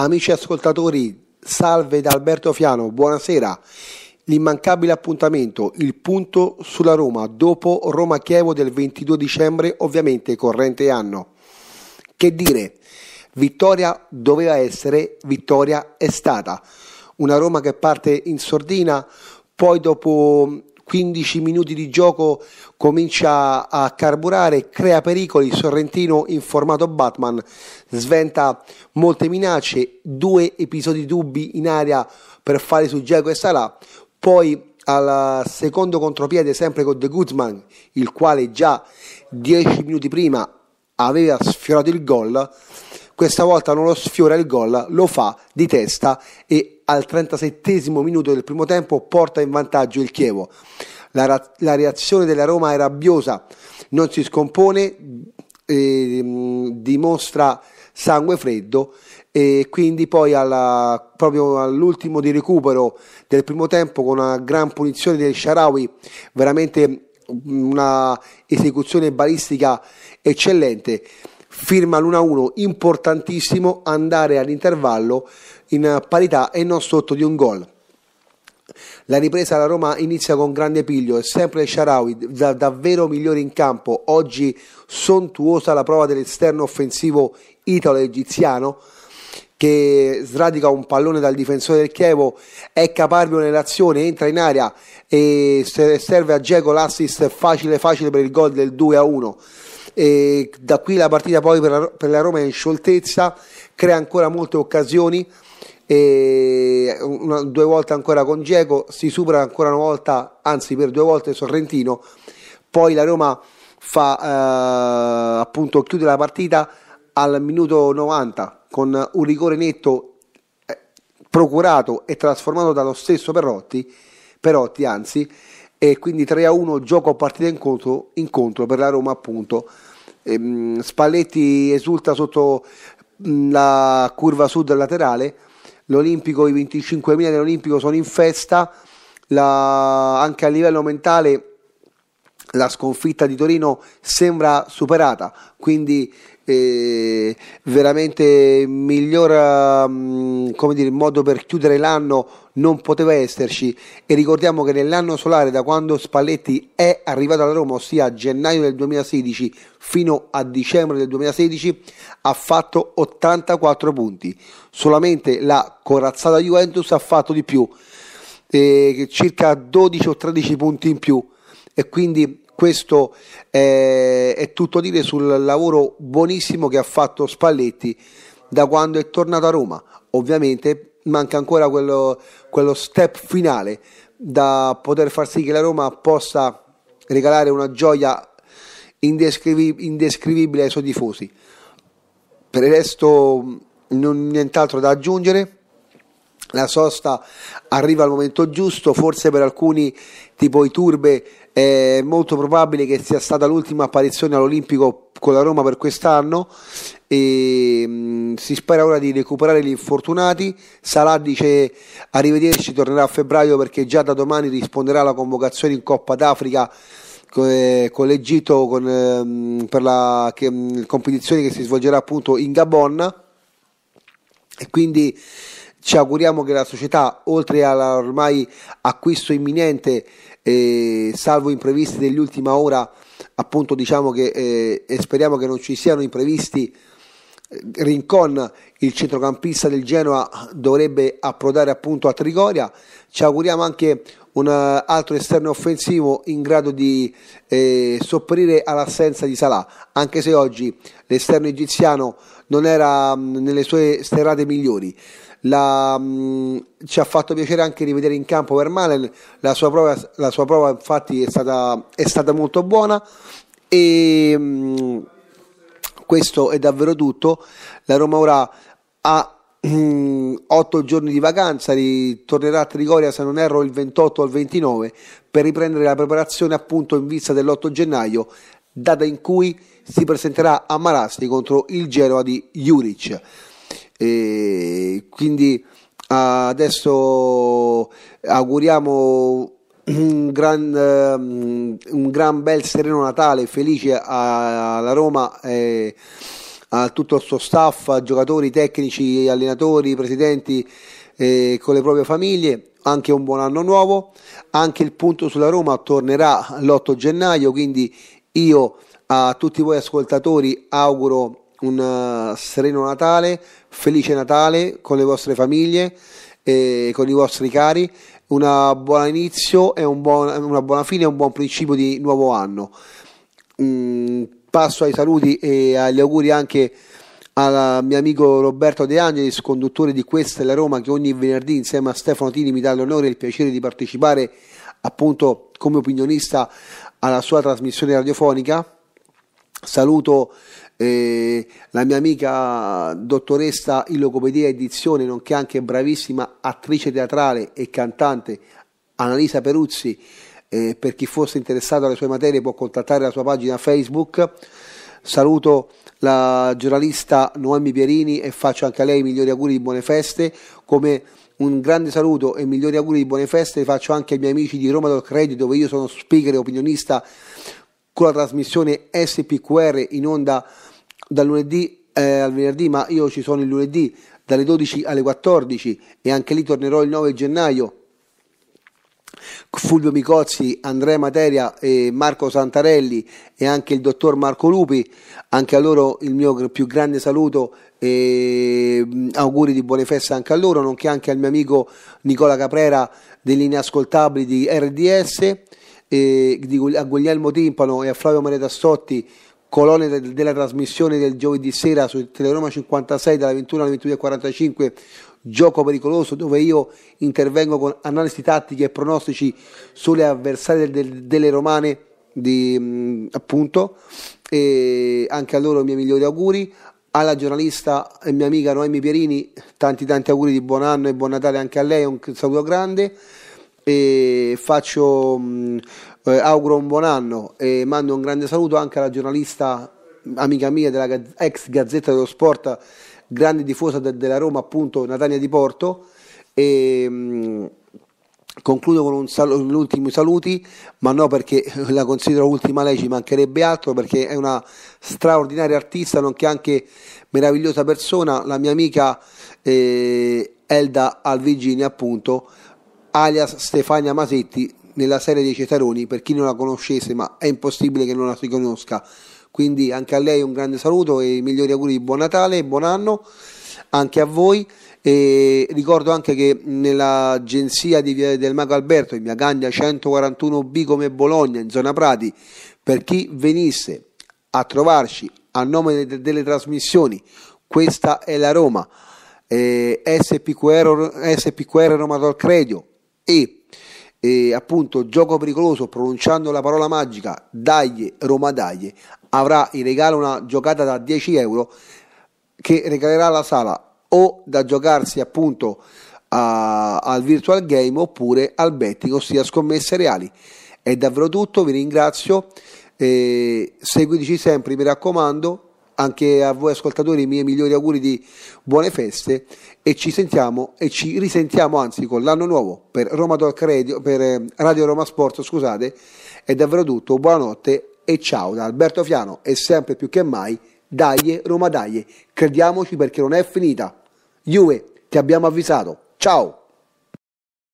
Amici ascoltatori, salve da Alberto Fiano, buonasera. L'immancabile appuntamento, il punto sulla Roma, dopo Roma-Chievo del 22 dicembre, ovviamente corrente anno. Che dire, vittoria doveva essere, vittoria è stata. Una Roma che parte in sordina, poi dopo 15 minuti di gioco comincia a carburare, crea pericoli, Sorrentino in formato Batman sventa molte minacce, due episodi dubbi in aria per fare su Diego e Salah, poi al secondo contropiede sempre con De Guzman, il quale già 10 minuti prima aveva sfiorato il gol, questa volta non lo sfiora il gol, lo fa di testa e al 37 minuto del primo tempo porta in vantaggio il Chievo. La, la reazione della Roma è rabbiosa, non si scompone, eh, dimostra sangue freddo e quindi poi alla, proprio all'ultimo di recupero del primo tempo con una gran punizione del Sharawi veramente una esecuzione balistica eccellente firma l'1-1 importantissimo andare all'intervallo in parità e non sotto di un gol. La ripresa alla Roma inizia con grande piglio è sempre Sharawi da, davvero migliore in campo, oggi sontuosa la prova dell'esterno offensivo italo-egiziano che sradica un pallone dal difensore del Chievo, è caparbio nell'azione, entra in area e serve a Geco l'assist facile facile per il gol del 2 1. E da qui la partita poi per la, per la Roma è in scioltezza, crea ancora molte occasioni. Una, due volte ancora con Diego, si supera ancora una volta, anzi per due volte Sorrentino, poi la Roma fa eh, appunto chiude la partita al minuto 90 con un rigore netto eh, procurato e trasformato dallo stesso Perotti, Perotti anzi, e quindi 3 a 1 gioco a partita incontro, incontro per la Roma appunto. Ehm, Spalletti esulta sotto mm, la curva sud laterale, l'Olimpico, i 25.000 dell'Olimpico sono in festa, la, anche a livello mentale la sconfitta di Torino sembra superata, quindi eh, veramente miglior mm, come dire, modo per chiudere l'anno non poteva esserci e ricordiamo che nell'anno solare da quando Spalletti è arrivato alla Roma, ossia a gennaio del 2016 fino a dicembre del 2016, ha fatto 84 punti, solamente la corazzata Juventus ha fatto di più, eh, circa 12 o 13 punti in più e quindi questo è, eh, è tutto dire sul lavoro buonissimo che ha fatto Spalletti da quando è tornato a Roma. Ovviamente manca ancora quello, quello step finale da poter far sì che la Roma possa regalare una gioia indescrivibile ai suoi tifosi. Per il resto non nient'altro da aggiungere. La sosta arriva al momento giusto, forse per alcuni tipo i turbe è molto probabile che sia stata l'ultima apparizione all'Olimpico con la Roma per quest'anno e mh, mm, si spera ora di recuperare gli infortunati. Salah dice arrivederci, tornerà a febbraio perché già da domani risponderà alla convocazione in Coppa d'Africa eh, con l'Egitto con, ehm, per la che, mm, competizione che si svolgerà appunto in Gabon e quindi ci auguriamo che la società, oltre all'ormai acquisto imminente, eh, salvo imprevisti dell'ultima ora, appunto diciamo che eh, e speriamo che non ci siano imprevisti, eh, Rincon, il centrocampista del Genoa, dovrebbe approdare appunto a Trigoria. Ci auguriamo anche un altro esterno offensivo in grado di eh, sopperire all'assenza di Salah, anche se oggi l'esterno egiziano non era mh, mm, nelle sue sterrate migliori. La, mh, mm, ci ha fatto piacere anche rivedere in campo Vermalen, la sua prova, la sua prova infatti è stata, è stata molto buona e mh, mm, questo è davvero tutto. La Roma ora ha 8 mm, giorni di vacanza, ritornerà a Trigoria se non erro il 28 o il 29 per riprendere la preparazione appunto in vista dell'8 gennaio, data in cui si presenterà a Marasti contro il Genoa di Juric. E quindi adesso auguriamo un gran, un gran, bel sereno Natale, felice alla Roma, eh, a tutto il suo staff, giocatori, tecnici, allenatori, presidenti, e con le proprie famiglie. Anche un buon anno nuovo. Anche il punto sulla Roma tornerà l'8 gennaio. Quindi io a tutti voi ascoltatori auguro un uh, sereno Natale, felice Natale con le vostre famiglie e con i vostri cari, una uh, buona inizio e un buon, una buona fine e un buon principio di nuovo anno. Mm, passo ai saluti e agli auguri anche al mio amico Roberto De Angelis, conduttore di Questa è la Roma, che ogni venerdì insieme a Stefano Tini mi dà l'onore e il piacere di partecipare appunto come opinionista alla sua trasmissione radiofonica. Saluto eh, la mia amica dottoressa in logopedia edizione, nonché anche bravissima attrice teatrale e cantante Annalisa Peruzzi, eh, per chi fosse interessato alle sue materie può contattare la sua pagina Facebook. Saluto la giornalista Noemi Pierini e faccio anche a lei i migliori auguri di buone feste, come un grande saluto e migliori auguri di buone feste faccio anche ai miei amici di Roma del Credito dove io sono speaker e opinionista con la trasmissione SPQR in onda dal lunedì eh, al venerdì, ma io ci sono il lunedì dalle 12 alle 14 e anche lì tornerò il 9 gennaio. Fulvio Micozzi, Andrea Materia e Marco Santarelli e anche il dottor Marco Lupi, anche a loro il mio più grande saluto e mm, auguri di buone feste anche a loro, nonché anche al mio amico Nicola Caprera degli Inascoltabili di RDS, a eh, Guglielmo Timpano e a Flavio Maria Tassotti colonne de- della trasmissione del giovedì sera su Teleroma 56 dalla 21 alle 22.45 Gioco pericoloso dove io intervengo con analisi tattiche e pronostici sulle avversarie del- delle romane di, mh, appunto e anche a loro i miei migliori auguri alla giornalista e mia amica Noemi Pierini tanti tanti auguri di buon anno e buon Natale anche a lei un saluto grande e faccio mh, eh, auguro un buon anno e mando un grande saluto anche alla giornalista amica mia della ex Gazzetta dello Sport, grande tifosa de- della Roma, appunto Natania Di Porto. E, mh, mm, concludo con un sal- ultimo saluti, ma no perché la considero ultima lei, ci mancherebbe altro, perché è una straordinaria artista, nonché anche meravigliosa persona, la mia amica eh, Elda Alvigini, appunto alias Stefania Masetti, nella serie dei Cetaroni, per chi non la conoscesse, ma è impossibile che non la si conosca. Quindi anche a lei un grande saluto e i migliori auguri di buon Natale e buon anno anche a voi. E ricordo anche che nell'agenzia di Via del Mago Alberto, in Via Gagna 141B come Bologna, in zona Prati, per chi venisse a trovarci a nome de- delle trasmissioni, questa è la Roma, eh, SPQR, SPQR Roma Credio e eh, appunto gioco pericoloso pronunciando la parola magica dagli Roma dagli avrà in regalo una giocata da 10 euro che regalerà la sala o da giocarsi appunto a, al virtual game oppure al betting ossia scommesse reali è davvero tutto vi ringrazio eh, seguiteci sempre mi raccomando anche a voi ascoltatori i miei migliori auguri di buone feste e ci sentiamo e ci risentiamo anzi con l'anno nuovo per Roma Talk Radio, per eh, Radio Roma Sport, scusate, è davvero tutto, buonanotte e ciao da Alberto Fiano e sempre più che mai dai Roma dai, crediamoci perché non è finita. Juve, ti abbiamo avvisato. Ciao!